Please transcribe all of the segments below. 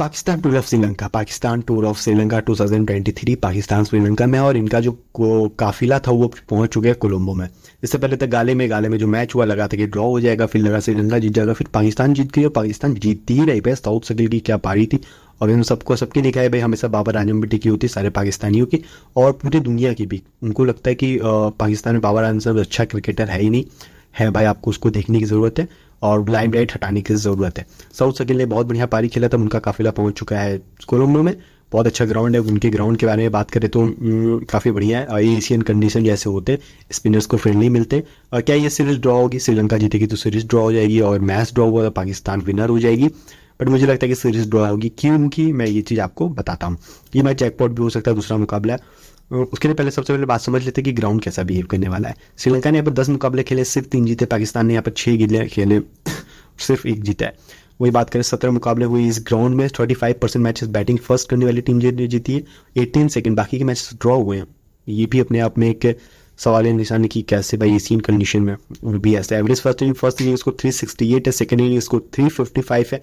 Pakistan tour of Sri Lanka Pakistan tour of Sri Lanka 2023 Pakistan Sri Lanka में और इनका जो काफिला था वो पहुंच चुके हैं कोलंबो में इससे पहले तक तो गाले में गाले में जो मैच हुआ लगा था कि ड्रॉ हो जाएगा फिर लगा श्रीलंका जीत जाएगा फिर पाकिस्तान जीत गई और पाकिस्तान जीतती ही रही पे साउथ सकल की क्या पारी थी और इन सबको सबकी लिखा है भाई हमेशा बाबर आजम भी टिकी होती सारे पाकिस्तानियों की और पूरी दुनिया की भी उनको लगता है कि पाकिस्तान में बाबर आजम अच्छा क्रिकेटर है ही नहीं है भाई आपको उसको देखने की ज़रूरत है और लाइमलाइट हटाने की ज़रूरत है साउथ सकिन ने बहुत बढ़िया पारी खेला था उनका काफिला पहुंच चुका है कोलम्बो में बहुत अच्छा ग्राउंड है उनके ग्राउंड के बारे में बात करें तो काफ़ी बढ़िया है एशियन कंडीशन जैसे होते स्पिनर्स को फ्रेंडली मिलते और क्या ये सीरीज ड्रॉ होगी श्रीलंका जीतेगी तो सीरीज ड्रॉ हो जाएगी और मैच ड्रॉ हुआ तो पाकिस्तान विनर हो जाएगी बट मुझे लगता है कि सीरीज ड्रॉ होगी क्योंकि मैं ये चीज़ आपको बताता हूँ ये मैच चेकपॉट भी हो सकता है दूसरा मुकाबला उसके लिए पहले सबसे पहले बात समझ लेते हैं कि ग्राउंड कैसा बिहेव करने वाला है श्रीलंका ने यहाँ पर दस मुकाबले खेले सिर्फ तीन जीते पाकिस्तान ने यहाँ पर छह गिले खेले सिर्फ एक जीता है वही बात करें सत्रह मुकाबले हुए इस ग्राउंड में thirty five percent matches batting first करने वाली टीम जीती है एटीन सेकेंड बाकी के मैचेस ड्रॉ हुए हैं ये भी अपने आप में एक सवाल है निशान की कैसे भाई इसी कंडीशन में और भी ऐसा average first inning first inning score eight है सेकंड इनिंग स्कोर फाइव है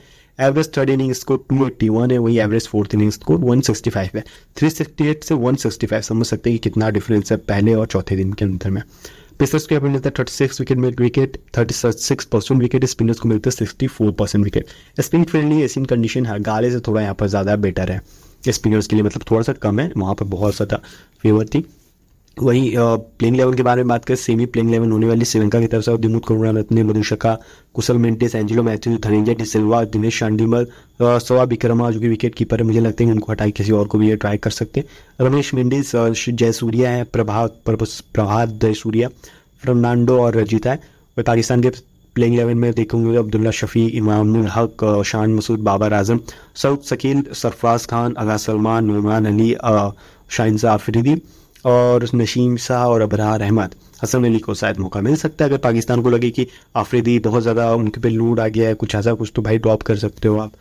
average third inning score one है वही average fourth inning score five है थ्री सिक्सटी एट से वन सिक्सटी फाइव समझ सकते हैं कि कितना डिफरेंस है पहले और चौथे दिन के अंदर में पेसर्स को मिलता है थर्टी सिक्स विकेट में wicket thirty six percent wicket spinners को मिलता है sixty four percent wicket spin friendly ऐसी कंडीशन हर गाले से थोड़ा यहाँ पर ज़्यादा बेटर है स्पिनर्स के लिए मतलब थोड़ा सा कम है वहाँ पर बहुत ज़्यादा फेवर थी वहीं प्लेइंग इलेवन के बारे में बात करें सेमी प्लेइंग इलेवन होने वाली श्रीलंका की तरफ से दिमुत करुणारत्ने मधुशका कुशल मेंटेस एंजिलो मैथ्यूज धनंजय डिसिल्वा दिनेश शांडीमल सवा विक्रमा जो कि विकेट कीपर है मुझे लगता है उनको हटाई किसी और को भी ये ट्राई कर सकते हैं रमेश मेंडिस जयसूर्या है प्रभात प्रभात जयसूर्या फर्नांडो और रजिता है और पाकिस्तान के प्लेइंग इलेवन में देखेंगे अब्दुल्ला शफी इमामुल हक शान मसूद बाबर आजम सऊद शकील सरफराज खान आगा सलमान नुमान अली शाहिंसा आफरीदी और नशीम शाह और अबरार अहमद हसन अली को शायद मौका मिल सकता है अगर पाकिस्तान को लगे कि आफरीदी बहुत ज़्यादा उनके पे लूट आ गया है कुछ ऐसा कुछ तो भाई ड्रॉप कर सकते हो आप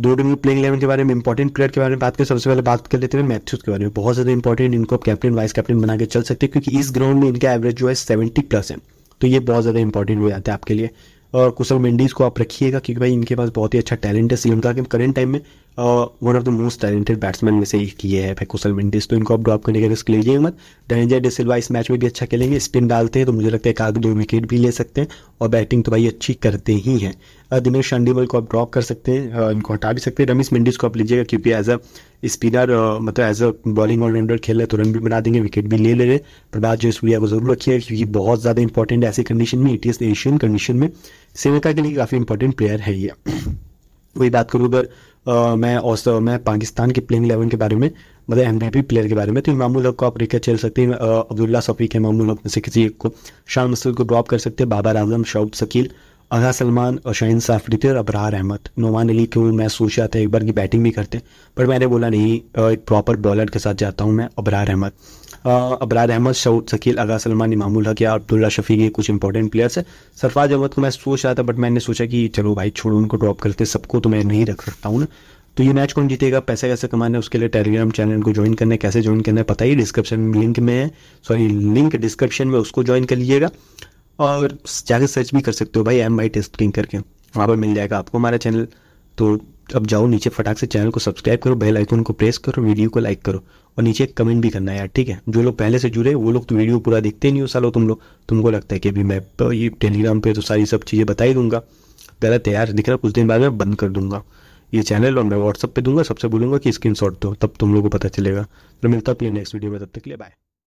दो टीम प्लेइंग इलेवन के बारे में इंपॉर्टेंट प्लेयर के बारे में बात करें सबसे पहले बात कर लेते हैं मैथ्यूज के बारे में बहुत ज़्यादा इंपॉर्टेंट इनको आप कैप्टन वाइस कैप्टन बना के चल सकते हैं क्योंकि इस ग्राउंड में इनका एवरेज जो है सेवेंटी प्लस है तो ये बहुत ज़्यादा इंपॉर्टेंट हो जाता है आपके लिए और कुशल मेंडीज को आप रखिएगा क्योंकि भाई इनके पास बहुत ही अच्छा टैलेंट है श्रीलंका के करंट टाइम में one of the most talented batsman में से एक ये है भाई कुशल मेंडीज तो इनको आप ड्रॉप करने का रिस्क लीजिए मत धनंजय डिसिल्वा इस मैच में भी अच्छा खेलेंगे स्पिन डालते हैं तो मुझे लगता है एक आग दो विकेट भी ले सकते हैं और बैटिंग तो भाई अच्छी करते ही हैं दिनेश शांडीवल को आप ड्रॉप कर सकते हैं इनको हटा भी सकते हैं रमेश मेंडीज को आप लीजिएगा क्योंकि एज अ स्पिनर मतलब एज अ बॉलिंग ऑलराउंडर खेल रहे तो रन भी बना देंगे विकेट भी ले ले रहे प्रभात जो सूर्या को जरूर रखिए क्योंकि बहुत ज़्यादा इंपॉर्टेंट ऐसी कंडीशन में इटीएस एशियन कंडीशन में श्रीलंका के लिए काफ़ी इंपॉर्टेंट प्लेयर है ये वही बात करूँ अगर मैं और मैं पाकिस्तान के प्लेइंग इलेवन के बारे में मतलब एम प्लेयर के बारे में तो इमामुल हक को आप रिकेट चल सकते हैं अब्दुल्ला सफीक है इमामुल हक से किसी एक को शाह मसूद को ड्रॉप कर सकते हैं बाबर आजम शौब शकील अगा सलमान और शाहिन रिते और अबरार अहमद नोमान अली क्यों मैं सोच रहा था एक बार की बैटिंग भी करते पर मैंने बोला नहीं एक प्रॉपर बॉलर के साथ जाता हूँ मैं अबरार अहमद अबरार अहमद शऊद शकील अगा सलमान इमामुल हक या अब्दुल्ला शफी ये कुछ इंपॉर्टेंट प्लेयर्स है सरफाज अहमद को मैं सोच रहा था बट मैंने सोचा कि चलो भाई छोड़ो उनको ड्रॉप करते सबको तो मैं नहीं रख सकता हूँ ना तो ये मैच कौन जीतेगा पैसे कैसे कमाने उसके लिए टेलीग्राम चैनल को ज्वाइन करने कैसे ज्वाइन करना है पता ही डिस्क्रिप्शन लिंक में है सॉरी लिंक डिस्क्रिप्शन में उसको ज्वाइन कर लीजिएगा और जाकर सर्च भी कर सकते हो भाई एम आई टेस्ट किंग करके वहाँ पर मिल जाएगा आपको हमारा चैनल तो अब जाओ नीचे फटाक से चैनल को सब्सक्राइब करो बेल आइकन को प्रेस करो वीडियो को लाइक करो और नीचे कमेंट भी करना यार ठीक है जो लोग पहले से जुड़े वो लोग तो वीडियो पूरा देखते नहीं हो सालो तुम लोग तुमको लगता है कि अभी मैं तो ये टेलीग्राम पर तो सारी सब चीज़ें बता ही दूंगा गलत है यार दिख रहा कुछ दिन बाद में बंद कर दूंगा ये चैनल और मैं व्हाट्सअप पर दूंगा सबसे बोलूंगा कि स्क्रीन शॉट दो तब तुम लोग को पता चलेगा तो मिलता अपने नेक्स्ट वीडियो में तब तक के लिए बाय